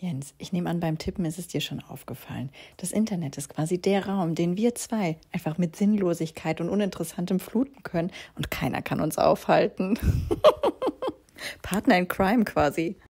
Jens, ich nehme an, beim Tippen ist es dir schon aufgefallen. Das Internet ist quasi der Raum, den wir zwei einfach mit Sinnlosigkeit und Uninteressantem fluten können und keiner kann uns aufhalten. Partner in Crime quasi.